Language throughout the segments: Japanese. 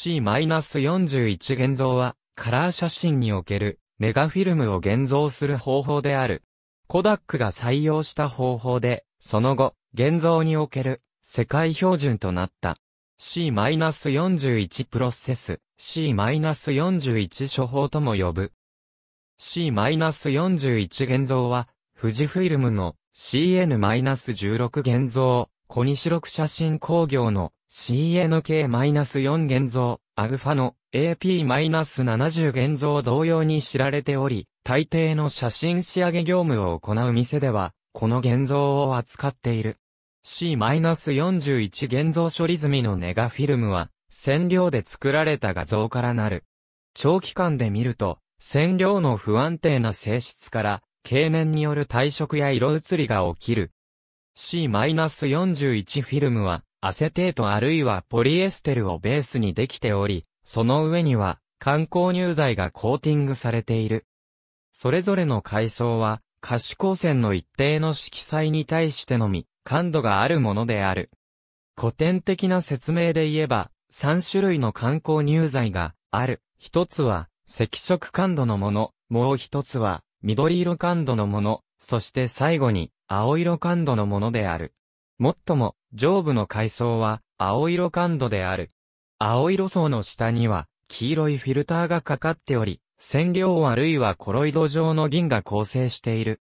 C-41 現像は、カラー写真におけるネガフィルムを現像する方法である。コダックが採用した方法で、その後、現像における世界標準となった。C-41 プロセス、C-41 処方とも呼ぶ。C-41 現像は、富士フィルムの CN-16 現像、コニシロク写真工業の CNK-4 現像、アルファの AP-70 現像同様に知られており、大抵の写真仕上げ業務を行う店では、この現像を扱っている。C-41 現像処理済みのネガフィルムは、染料で作られた画像からなる。長期間で見ると、染料の不安定な性質から、経年による退色や色移りが起きる C-41 フィルムは、アセテートあるいはポリエステルをベースにできており、その上には、観光乳剤がコーティングされている。それぞれの階層は、可視光線の一定の色彩に対してのみ、感度があるものである。古典的な説明で言えば、3種類の観光乳剤がある。一つは、赤色感度のもの、もう一つは、緑色感度のもの、そして最後に、青色感度のものである。もっとも、上部の階層は、青色感度である。青色層の下には、黄色いフィルターがかかっており、染料あるいはコロイド状の銀が構成している。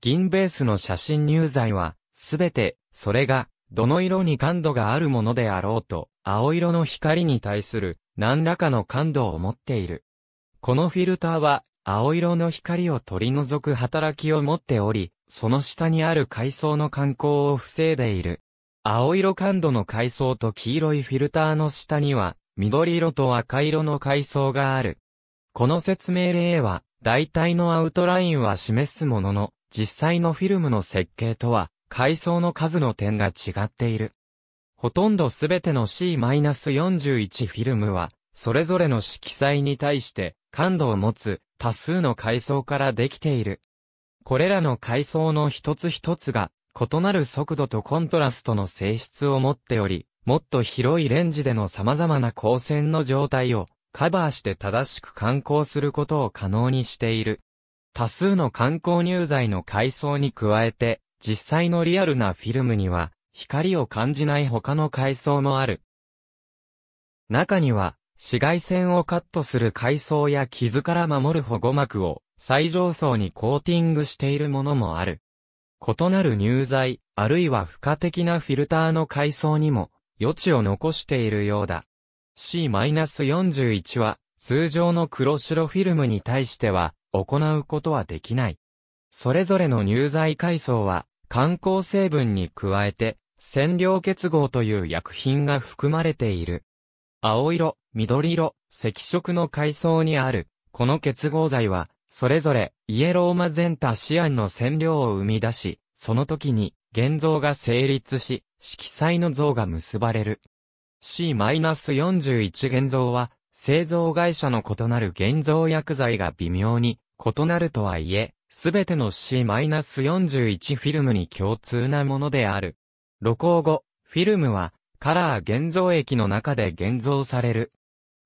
銀ベースの写真入剤は、すべて、それが、どの色に感度があるものであろうと、青色の光に対する、何らかの感度を持っている。このフィルターは、青色の光を取り除く働きを持っており、その下にある階層の観光を防いでいる。青色感度の階層と黄色いフィルターの下には、緑色と赤色の階層がある。この説明例は、大体のアウトラインは示すものの、実際のフィルムの設計とは、階層の数の点が違っている。ほとんどすべての C-41 フィルムは、それぞれの色彩に対して、感度を持つ多数の階層からできている。これらの階層の一つ一つが、異なる速度とコントラストの性質を持っており、もっと広いレンジでの様々な光線の状態をカバーして正しく観光することを可能にしている。多数の観光入材の階層に加えて、実際のリアルなフィルムには、光を感じない他の階層もある。中には、紫外線をカットする階層や傷から守る保護膜を最上層にコーティングしているものもある。異なる乳剤、あるいは付加的なフィルターの階層にも余地を残しているようだ。C-41 は通常の黒白フィルムに対しては行うことはできない。それぞれの乳剤階層は観光成分に加えて染料結合という薬品が含まれている。青色、緑色、赤色の階層にある、この結合剤はそれぞれ、イエローマゼンタシアンの染料を生み出し、その時に、現像が成立し、色彩の像が結ばれる。C-41 現像は、製造会社の異なる現像薬剤が微妙に異なるとはいえ、すべての C-41 フィルムに共通なものである。露光後、フィルムはカラー現像液の中で現像される。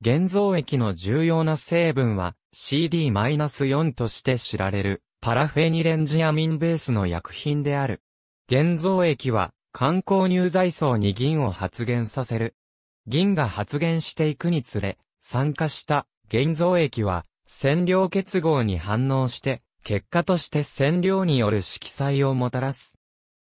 現像液の重要な成分は CD-4 として知られるパラフェニレンジアミンベースの薬品である。現像液は、観光入剤層に銀を発現させる。銀が発現していくにつれ、酸化した現像液は、染料結合に反応して、結果として染料による色彩をもたらす。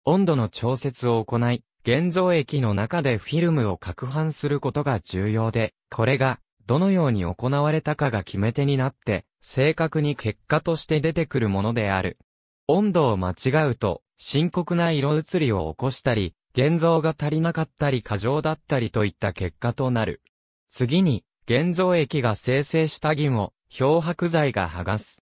温度の調節を行い、現像液の中でフィルムを攪拌することが重要で、これがどのように行われたかが決め手になって、正確に結果として出てくるものである。温度を間違うと、深刻な色移りを起こしたり、現像が足りなかったり過剰だったりといった結果となる。次に、現像液が生成した銀を漂白剤が剥がす。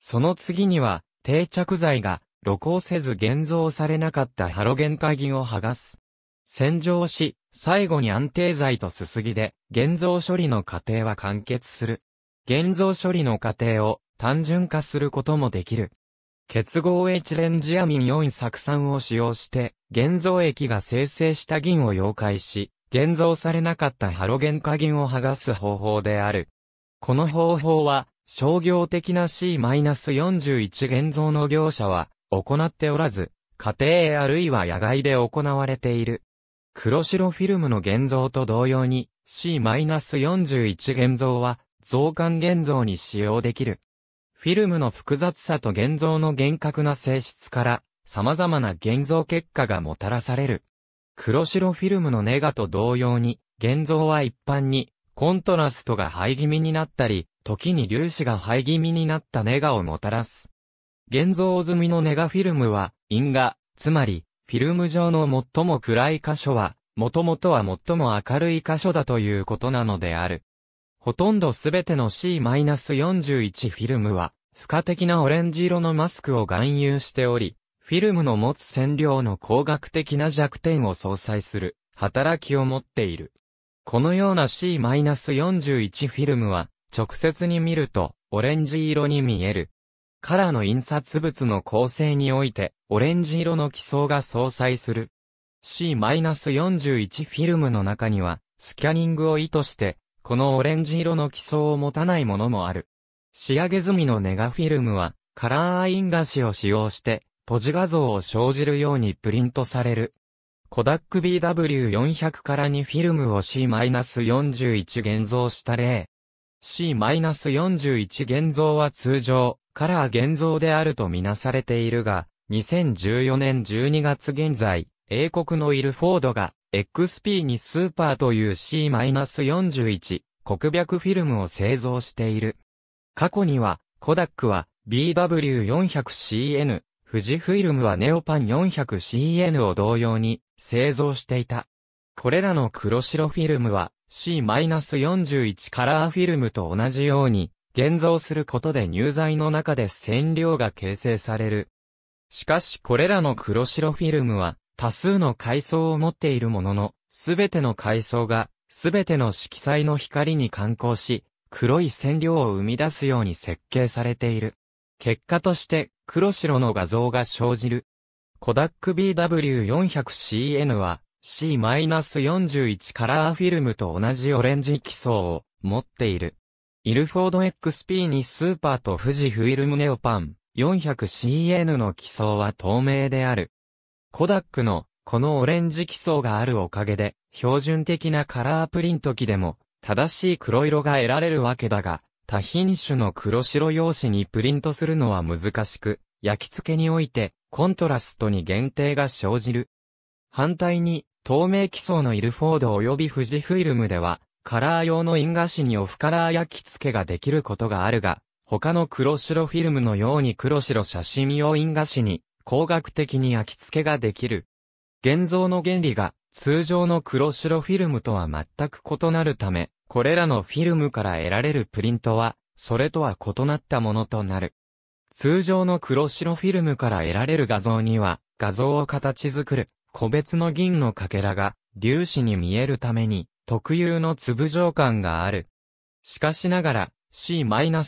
その次には、定着剤が露光せず現像されなかったハロゲン化銀を剥がす。洗浄し、最後に安定剤とすすぎで、現像処理の過程は完結する。現像処理の過程を単純化することもできる。結合エチレンジアミン4酢酸を使用して、現像液が生成した銀を溶解し、現像されなかったハロゲン化銀を剥がす方法である。この方法は、商業的な C-41 現像の業者は行っておらず、家庭あるいは野外で行われている。黒白フィルムの現像と同様に C-41 現像は増刊現像に使用できる。フィルムの複雑さと現像の厳格な性質から様々な現像結果がもたらされる。黒白フィルムのネガと同様に、現像は一般にコントラストが灰気味になったり、時に粒子が灰気味になったネガをもたらす。現像済みのネガフィルムは、因果、つまり、フィルム上の最も暗い箇所は、もともとは最も明るい箇所だということなのである。ほとんどすべての C-41 フィルムは、付加的なオレンジ色のマスクを含有しており、フィルムの持つ線量の光学的な弱点を相殺する働きを持っている。このような C-41 フィルムは直接に見るとオレンジ色に見える。カラーの印刷物の構成においてオレンジ色の基層が相殺する。C-41 フィルムの中には、スキャニングを意図して、このオレンジ色の基礎を持たないものもある。仕上げ済みのネガフィルムは、カラーアインガシを使用して、ポジ画像を生じるようにプリントされる。コダック BW400 から2フィルムを C-41 現像した例。C-41 現像は通常、カラー現像であるとみなされているが、2014年12月現在、英国のイルフォードが、XP にスーパーという C-41 国白フィルムを製造している。過去には、コダックは BW400CN、富士フィルムはネオパン 400CN を同様に製造していた。これらの黒白フィルムは C-41 カラーフィルムと同じように現像することで入剤の中で染料が形成されるしかしこれらの黒白フィルムは多数の階層を持っているものの、すべての階層がすべての色彩の光に観光し、黒い線量を生み出すように設計されている。結果として黒白の画像が生じる。コダック BW400CN は C-41 カラーフィルムと同じオレンジ基礎を持っている。イルフォード XP にスーパーと富士フィルムネオパン。400CN の基層は透明である。コダックのこのオレンジ基層があるおかげで、標準的なカラープリント機でも、正しい黒色が得られるわけだが、多品種の黒白用紙にプリントするのは難しく、焼き付けにおいて、コントラストに限定が生じる。反対に、透明基層のイルフォード及び富士フィルムでは、カラー用の因果紙にオフカラー焼き付けができることがあるが、他の黒白フィルムのように黒白写真用因画紙に工学的に焼き付けができる。現像の原理が通常の黒白フィルムとは全く異なるため、これらのフィルムから得られるプリントは、それとは異なったものとなる。通常の黒白フィルムから得られる画像には、画像を形作る、個別の銀のかけらが、粒子に見えるために、特有の粒状感がある。しかしながら、C-41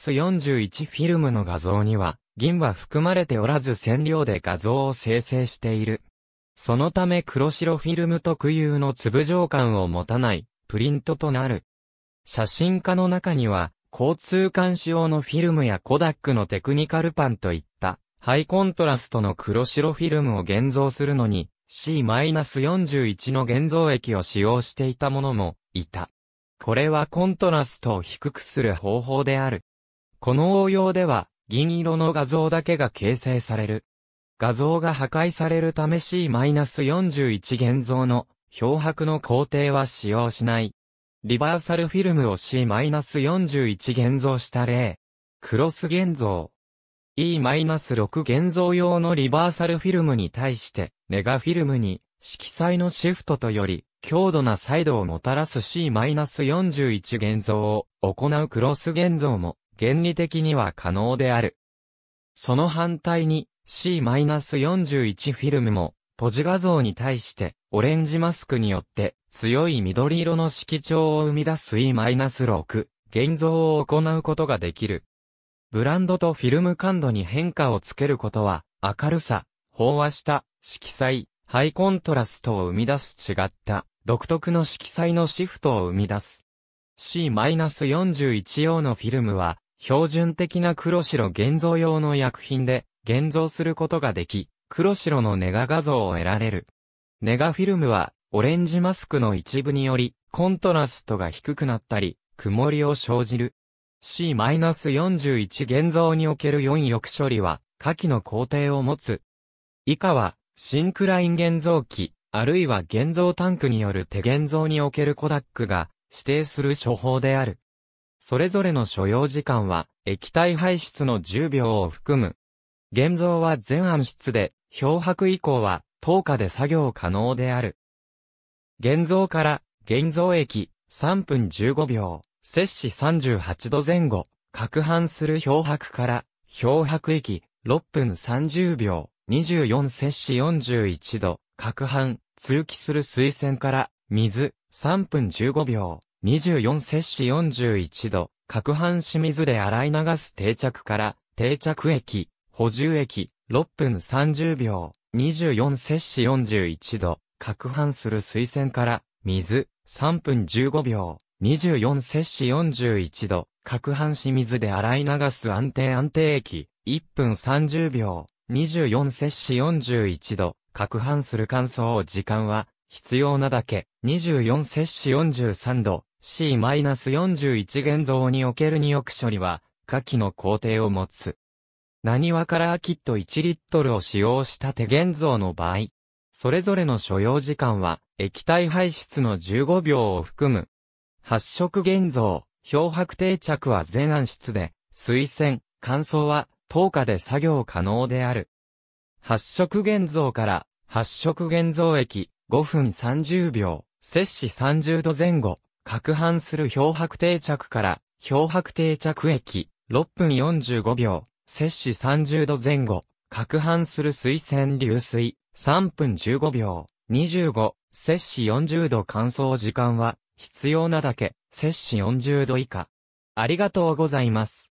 フィルムの画像には、銀は含まれておらず染料で画像を生成している。そのため黒白フィルム特有の粒状感を持たないプリントとなる。写真家の中には交通監視用のフィルムやコダックのテクニカルパンといったハイコントラストの黒白フィルムを現像するのに C-41 の現像液を使用していたものもいた。これはコントラストを低くする方法である。この応用では、銀色の画像だけが形成される。画像が破壊されるため C-41 現像の漂白の工程は使用しない。リバーサルフィルムを C-41 現像した例。クロス現像。E-6 現像用のリバーサルフィルムに対して、ネガフィルムに色彩のシフトとより、強度な再度をもたらす C-41 現像を行うクロス現像も原理的には可能である。その反対に C-41 フィルムもポジ画像に対してオレンジマスクによって強い緑色の色調を生み出す E-6 現像を行うことができる。ブランドとフィルム感度に変化をつけることは明るさ、飽和した、色彩、ハイコントラストを生み出す違った独特の色彩のシフトを生み出す。C-41 用のフィルムは、標準的な黒白現像用の薬品で、現像することができ、黒白のネガ画像を得られる。ネガフィルムは、オレンジマスクの一部により、コントラストが低くなったり、曇りを生じる。C-41 現像における4翼処理は、下記の工程を持つ。以下は、シンクライン現像機、あるいは現像タンクによる手現像におけるコダックが指定する処方である。それぞれの所要時間は液体排出の10秒を含む。現像は全暗室で、漂白以降は10日で作業可能である。現像から現像液3分15秒、摂氏38度前後、攪拌する漂白から漂白液6分30秒、24摂氏41度、攪拌、通気する水栓から、水、3分15秒、24摂氏41度、攪拌し水で洗い流す定着から、定着液、補充液、6分30秒、24摂氏41度、攪拌する水栓から、水、3分15秒、24摂氏41度、攪拌し水で洗い流す安定安定液、1分30秒、24摂氏41度、攪拌する乾燥を時間は、必要なだけ、24摂氏43度、C-41 現像における二億処理は、下記の工程を持つ。何和からアキット1リットルを使用した手現像の場合、それぞれの所要時間は、液体排出の15秒を含む。発色現像、漂白定着は全暗室で、水洗、乾燥は、等価で作業可能である。発色現像から発色現像液5分30秒、摂氏30度前後、攪拌する漂白定着から漂白定着液6分45秒、摂氏30度前後、攪拌する水洗流水3分15秒、25、摂氏40度乾燥時間は必要なだけ、摂氏40度以下。ありがとうございます。